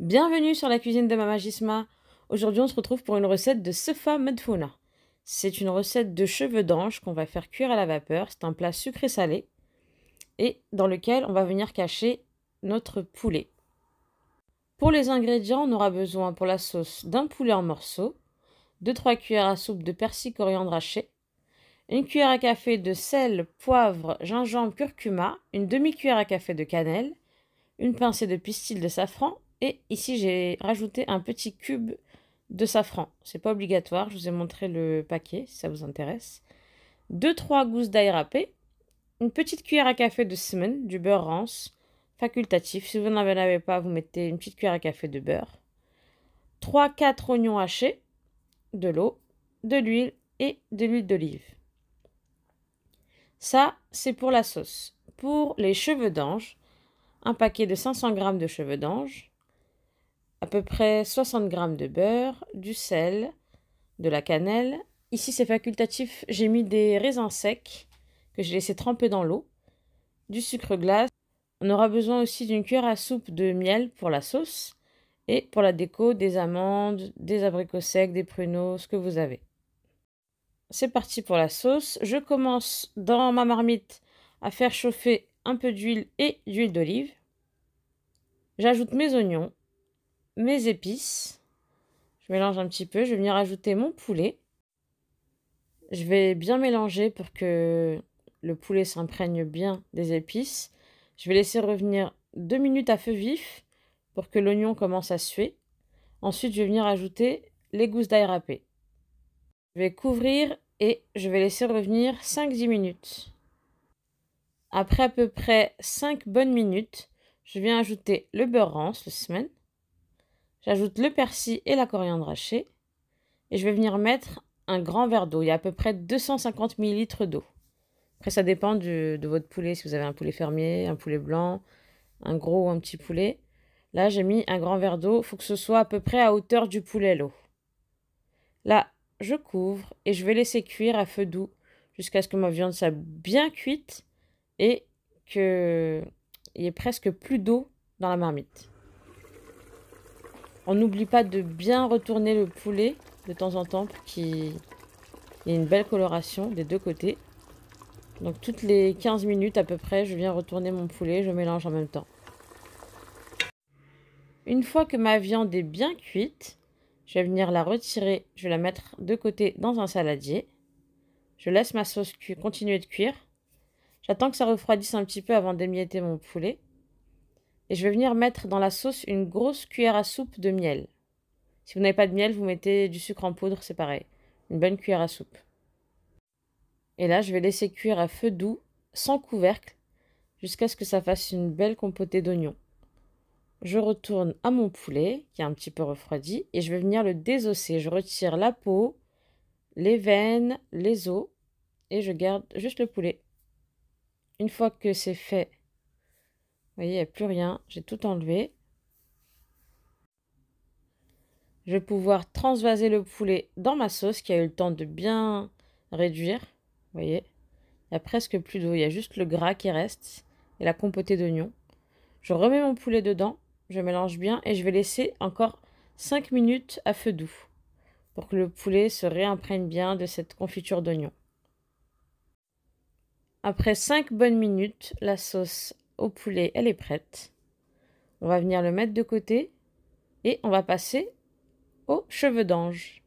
Bienvenue sur la cuisine de Mama Gisma. Aujourd'hui, on se retrouve pour une recette de Sofa Medfouna. C'est une recette de cheveux d'ange qu'on va faire cuire à la vapeur. C'est un plat sucré-salé et dans lequel on va venir cacher notre poulet. Pour les ingrédients, on aura besoin pour la sauce d'un poulet en morceaux, 2-3 cuillères à soupe de persil coriandre haché, une cuillère à café de sel, poivre, gingembre, curcuma, une demi-cuillère à café de cannelle, une pincée de pistil de safran et ici, j'ai rajouté un petit cube de safran. C'est pas obligatoire, je vous ai montré le paquet si ça vous intéresse. 2-3 gousses d'ail râpé, une petite cuillère à café de semen, du beurre rance, facultatif. Si vous n'en avez pas, vous mettez une petite cuillère à café de beurre. 3-4 oignons hachés, de l'eau, de l'huile et de l'huile d'olive. Ça, c'est pour la sauce. Pour les cheveux d'ange, un paquet de 500 g de cheveux d'ange, à peu près 60 g de beurre, du sel, de la cannelle. Ici, c'est facultatif, j'ai mis des raisins secs que j'ai laissé tremper dans l'eau, du sucre glace. On aura besoin aussi d'une cuillère à soupe de miel pour la sauce et pour la déco des amandes, des abricots secs, des pruneaux, ce que vous avez. C'est parti pour la sauce. Je commence dans ma marmite à faire chauffer un peu d'huile et d'huile d'olive. J'ajoute mes oignons, mes épices. Je mélange un petit peu. Je vais venir ajouter mon poulet. Je vais bien mélanger pour que le poulet s'imprègne bien des épices. Je vais laisser revenir deux minutes à feu vif pour que l'oignon commence à suer. Ensuite, je vais venir ajouter les gousses d'ail râpées. Je vais couvrir et je vais laisser revenir 5-10 minutes. Après à peu près 5 bonnes minutes, je viens ajouter le beurre rance, le semaine. J'ajoute le persil et la coriandre hachée. Et je vais venir mettre un grand verre d'eau. Il y a à peu près 250 ml d'eau. Après, ça dépend de votre poulet. Si vous avez un poulet fermier, un poulet blanc, un gros ou un petit poulet. Là, j'ai mis un grand verre d'eau. Il faut que ce soit à peu près à hauteur du poulet, l'eau. Là, je couvre et je vais laisser cuire à feu doux jusqu'à ce que ma viande soit bien cuite et qu'il y ait presque plus d'eau dans la marmite. On n'oublie pas de bien retourner le poulet de temps en temps pour qu'il ait une belle coloration des deux côtés. Donc toutes les 15 minutes à peu près, je viens retourner mon poulet, je mélange en même temps. Une fois que ma viande est bien cuite, je vais venir la retirer, je vais la mettre de côté dans un saladier. Je laisse ma sauce continuer de cuire. J'attends que ça refroidisse un petit peu avant d'émietter mon poulet. Et je vais venir mettre dans la sauce une grosse cuillère à soupe de miel. Si vous n'avez pas de miel, vous mettez du sucre en poudre, c'est pareil. Une bonne cuillère à soupe. Et là, je vais laisser cuire à feu doux, sans couvercle, jusqu'à ce que ça fasse une belle compotée d'oignons. Je retourne à mon poulet, qui est un petit peu refroidi, et je vais venir le désosser. Je retire la peau, les veines, les os, et je garde juste le poulet. Une fois que c'est fait, vous voyez, il n'y a plus rien. J'ai tout enlevé. Je vais pouvoir transvaser le poulet dans ma sauce qui a eu le temps de bien réduire. Vous voyez, il n'y a presque plus d'eau. Il y a juste le gras qui reste et la compotée d'oignons. Je remets mon poulet dedans. Je mélange bien et je vais laisser encore 5 minutes à feu doux pour que le poulet se réimprègne bien de cette confiture d'oignons Après 5 bonnes minutes, la sauce au poulet, elle est prête. On va venir le mettre de côté et on va passer aux cheveux d'ange.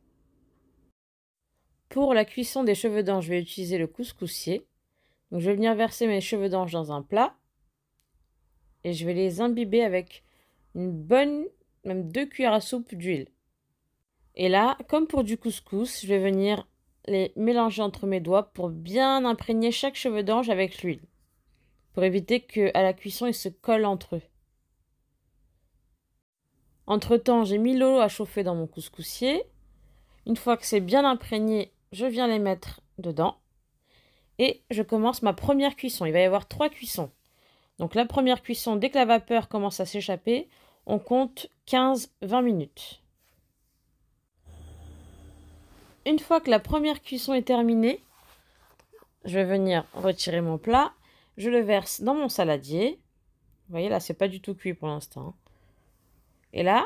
Pour la cuisson des cheveux d'ange, je vais utiliser le couscoussier. Donc je vais venir verser mes cheveux d'ange dans un plat et je vais les imbiber avec une bonne, même deux cuillères à soupe d'huile. Et là, comme pour du couscous, je vais venir les mélanger entre mes doigts pour bien imprégner chaque cheveu d'ange avec l'huile pour éviter à la cuisson ils se collent entre eux. Entre-temps, j'ai mis l'eau à chauffer dans mon couscoussier. Une fois que c'est bien imprégné, je viens les mettre dedans. Et je commence ma première cuisson. Il va y avoir trois cuissons. Donc la première cuisson, dès que la vapeur commence à s'échapper, on compte 15-20 minutes. Une fois que la première cuisson est terminée, je vais venir retirer mon plat je le verse dans mon saladier. Vous voyez là, c'est pas du tout cuit pour l'instant. Et là,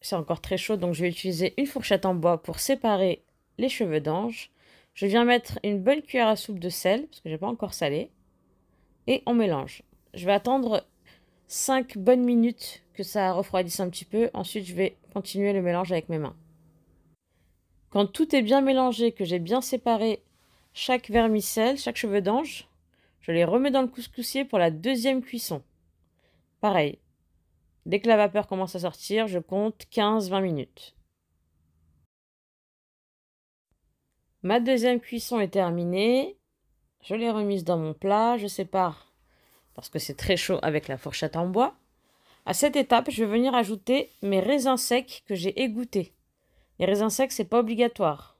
c'est encore très chaud, donc je vais utiliser une fourchette en bois pour séparer les cheveux d'ange. Je viens mettre une bonne cuillère à soupe de sel, parce que j'ai pas encore salé. Et on mélange. Je vais attendre 5 bonnes minutes que ça refroidisse un petit peu. Ensuite, je vais continuer le mélange avec mes mains. Quand tout est bien mélangé, que j'ai bien séparé chaque vermicelle, chaque cheveu d'ange, je les remets dans le couscoussier pour la deuxième cuisson. Pareil. Dès que la vapeur commence à sortir, je compte 15-20 minutes. Ma deuxième cuisson est terminée. Je l'ai remise dans mon plat. Je sépare parce que c'est très chaud avec la fourchette en bois. À cette étape, je vais venir ajouter mes raisins secs que j'ai égouttés. Les raisins secs, n'est pas obligatoire.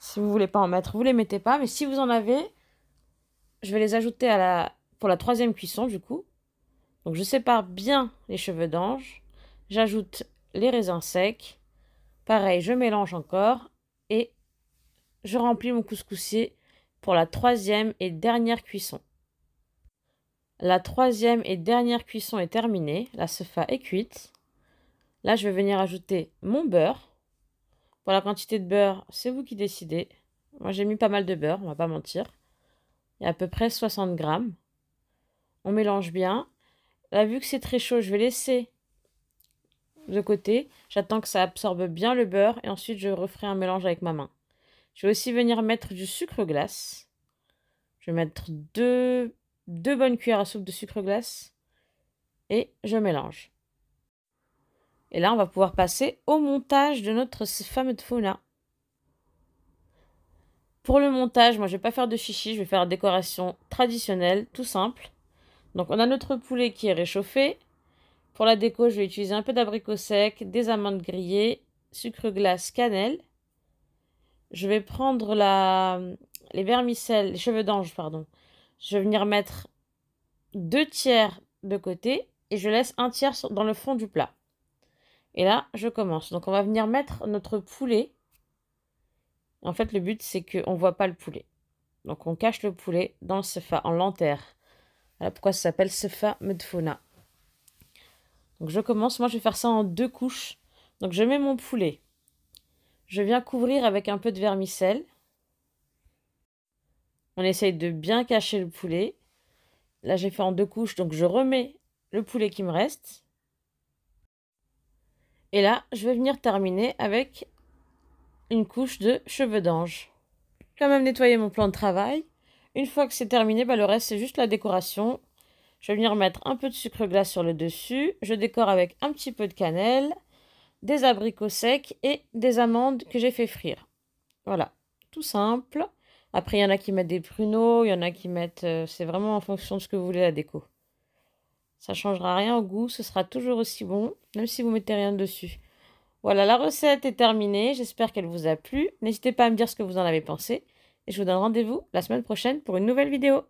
Si vous voulez pas en mettre, vous les mettez pas, mais si vous en avez, je vais les ajouter à la, pour la troisième cuisson du coup. Donc je sépare bien les cheveux d'ange. J'ajoute les raisins secs. Pareil, je mélange encore et je remplis mon couscoussier pour la troisième et dernière cuisson. La troisième et dernière cuisson est terminée. La sofa est cuite. Là, je vais venir ajouter mon beurre. Pour la quantité de beurre, c'est vous qui décidez. Moi, j'ai mis pas mal de beurre, on va pas mentir à peu près 60 grammes. On mélange bien. Là, vu que c'est très chaud, je vais laisser de côté. J'attends que ça absorbe bien le beurre et ensuite je referai un mélange avec ma main. Je vais aussi venir mettre du sucre glace. Je vais mettre deux, deux bonnes cuillères à soupe de sucre glace et je mélange. Et là, on va pouvoir passer au montage de notre fameux fauna. Pour le montage, moi je vais pas faire de chichi, je vais faire la décoration traditionnelle, tout simple. Donc on a notre poulet qui est réchauffé. Pour la déco, je vais utiliser un peu d'abricot sec, des amandes grillées, sucre glace, cannelle. Je vais prendre la... les vermicelles, les cheveux d'ange, pardon. Je vais venir mettre deux tiers de côté et je laisse un tiers dans le fond du plat. Et là, je commence. Donc on va venir mettre notre poulet en fait, le but, c'est qu'on ne voit pas le poulet. Donc, on cache le poulet dans le sefa, en lanterne Voilà pourquoi ça s'appelle sefa medfona. Donc, je commence. Moi, je vais faire ça en deux couches. Donc, je mets mon poulet. Je viens couvrir avec un peu de vermicelle. On essaye de bien cacher le poulet. Là, j'ai fait en deux couches, donc je remets le poulet qui me reste. Et là, je vais venir terminer avec une couche de cheveux d'ange. Quand même nettoyer mon plan de travail. Une fois que c'est terminé, bah, le reste c'est juste la décoration. Je vais venir mettre un peu de sucre glace sur le dessus. Je décore avec un petit peu de cannelle, des abricots secs et des amandes que j'ai fait frire. Voilà, tout simple. Après, il y en a qui mettent des pruneaux, il y en a qui mettent... Euh, c'est vraiment en fonction de ce que vous voulez la déco. Ça changera rien au goût, ce sera toujours aussi bon, même si vous mettez rien dessus. Voilà, la recette est terminée. J'espère qu'elle vous a plu. N'hésitez pas à me dire ce que vous en avez pensé. Et je vous donne rendez-vous la semaine prochaine pour une nouvelle vidéo.